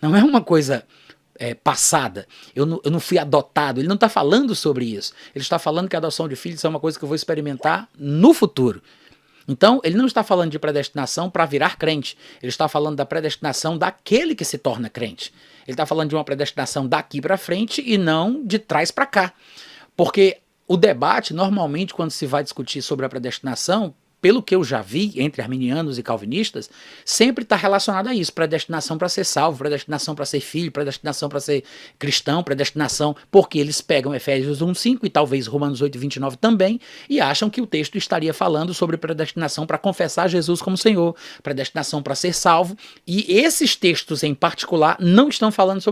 Não é uma coisa é, passada. Eu não, eu não, fui adotado. Ele não está falando sobre isso. Ele está falando que a adoção de filhos é uma coisa que eu vou experimentar no futuro. Então, ele não está falando de predestinação para virar crente. Ele está falando da predestinação daquele que se torna crente. Ele está falando de uma predestinação daqui para frente e não de trás para cá. Porque o debate, normalmente, quando se vai discutir sobre a predestinação, pelo que eu já vi entre arminianos e calvinistas, sempre está relacionado a isso: predestinação para ser salvo, predestinação para ser filho, predestinação para ser cristão, predestinação, porque eles pegam Efésios 1,5 e talvez Romanos 29 também, e acham que o texto estaria falando sobre predestinação para confessar Jesus como Senhor, predestinação para ser salvo, e esses textos em particular não estão falando sobre